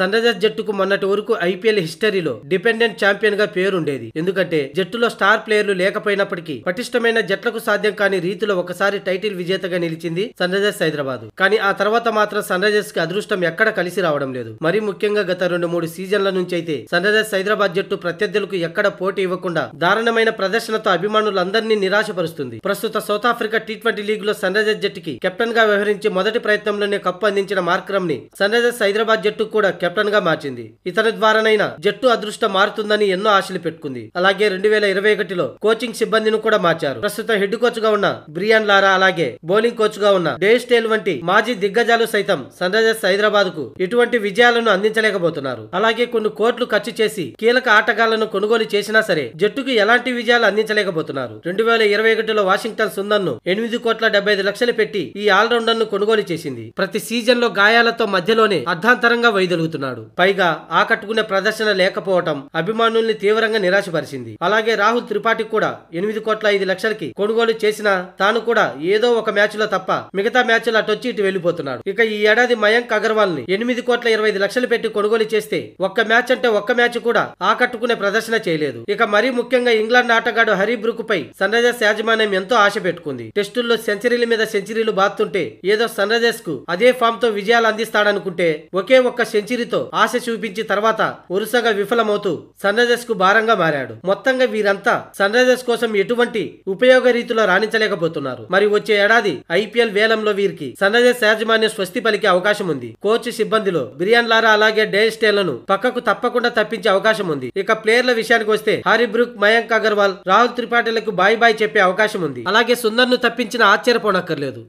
sun Risers జట్టుకు మొన్నటి వరకు ఐపీఎల్ హిస్టరీలో డిపెండెంట్ ఛాంపియన్ గా పేరుండేది ఎందుకంటే జట్టులో స్టార్ ప్లేయర్లు లేకపోయినప్పటికీ పటిష్టమైన జట్లకు సాధ్యం కాని రీతిలో ఒకసారి టైటిల్ విజేతగా నిలిచింది సన్ హైదరాబాద్ కానీ ఆ తర్వాత మాత్రం సన్ రైజర్స్ కి అదృష్టం ఎక్కడ కలిసి రావడం లేదు మరీ ముఖ్యంగా గత రెండు మూడు సీజన్ల నుంచి అయితే సన్ హైదరాబాద్ జట్టు ప్రత్యర్థులకు ఎక్కడ పోటీ ఇవ్వకుండా దారుణమైన ప్రదర్శనతో అభిమానులందరినీ నిరాశపరుస్తుంది ప్రస్తుత South Africa T twenty league లో సన్ రైజర్స్ జట్టుకి కెప్టెన్ గా వ్యవహరించి మొదటి ప్రయత్నంలోనే కప్పు అందించిన మార్క్రమ్ ని సన్ హైదరాబాద్ జట్టు కూడా కెప్టెన్ గా మార్చింది ఇతని ద్వారానైనా జట్టు అదృష్టం మారుతుందని ఎన్నో ఆశలు పెట్టుకుంది అలాగే రెండు వేల ఇరవై ఒకటిలో కోచింగ్ సిబ్బందిని కూడా మార్చారు ప్రస్తుతం హెడ్ కోచ్ గా ఉన్న బ్రియాన్ లారా అలాగే బౌలింగ్ కోచ్ గా ఉన్న డేస్టేల్ వంటి మాజీ దిగ్గజాలు సైతం సన్ రైజర్స్ హైదరాబాద్ కు ఇటువంటి విజయాలను అందించలేకపోతున్నారు అలాగే కొన్ని కోట్లు ఖర్చు చేసి కీలక ఆటగాళ్లను కొనుగోలు చేసినా సరే జట్టుకు ఎలాంటి విజయాలు అందించలేకపోతున్నారు రెండు వేల ఇరవై ఒకటిలో వాషింగ్టన్ సుందర్ ను ఎనిమిది కోట్ల డెబ్బై ఐదు లక్షలు పెట్టి ఈ ఆల్రౌండర్ ను కొనుగోలు చేసింది ప్రతి సీజన్ లో గాయాలతో మధ్యలోనే అర్ధాంతరంగా వైదొలుగుతున్నారు చేస్తున్నాడు పైగా ఆకట్టుకునే ప్రదర్శన లేకపోవటం అభిమానుల్ని తీవ్రంగా నిరాశపరిచింది అలాగే రాహుల్ త్రిపాఠి కూడా ఎనిమిది కోట్ల ఐదు లక్షలకి కొనుగోలు చేసినా తాను కూడా ఏదో ఒక మ్యాచ్ లో తప్ప మిగతా మ్యాచ్ లో అటొచ్చి ఇటు వెళ్లిపోతున్నాడు ఇక ఈ ఏడాది మయాంక్ అగర్వాల్ ని ఎనిమిది కోట్ల ఇరవై ఐదు లక్షలు పెట్టి కొనుగోలు చేస్తే ఒక్క మ్యాచ్ అంటే ఒక్క మ్యాచ్ కూడా ఆకట్టుకునే ప్రదర్శన చేయలేదు ఇక మరీ ముఖ్యంగా ఇంగ్లాండ్ ఆటగాడు బ్రుక్ పై సన్ రైజర్స్ యాజమాన్యం ఎంతో ఆశ పెట్టుకుంది టెస్టుల్లో సెంచరీల మీద సెంచరీలు బాతుంటే ఏదో సన్ రైజర్స్ కు అదే ఫామ్ తో విజయాలు అందిస్తాడనుకుంటే ఒకే ఒక్క సెంచరీ వీరితో ఆశ చూపించి తర్వాత వరుసగా విఫలమవుతూ సన్రైజర్స్ కు భారంగా మారాడు మొత్తంగా వీరంతా సన్రైజర్స్ కోసం ఎటువంటి ఉపయోగ రీతిలో రాణించలేకపోతున్నారు మరి వచ్చే ఏడాది ఐపీఎల్ వేలంలో వీరికి రైజర్స్ యాజమాన్యం స్వస్తి పలికే అవకాశం ఉంది కోచ్ సిబ్బందిలో బిర్యాన్ లారా అలాగే డేస్ టేలను పక్కకు తప్పకుండా తప్పించే అవకాశం ఉంది ఇక ప్లేయర్ల విషయానికి వస్తే హరిబ్రూక్ మయాంక్ అగర్వాల్ రాహుల్ త్రిపాఠిలకు బాయ్ బాయ్ చెప్పే అవకాశం ఉంది అలాగే సుందర్ ను తప్పించిన ఆశ్చర్యపోనక్కర్లేదు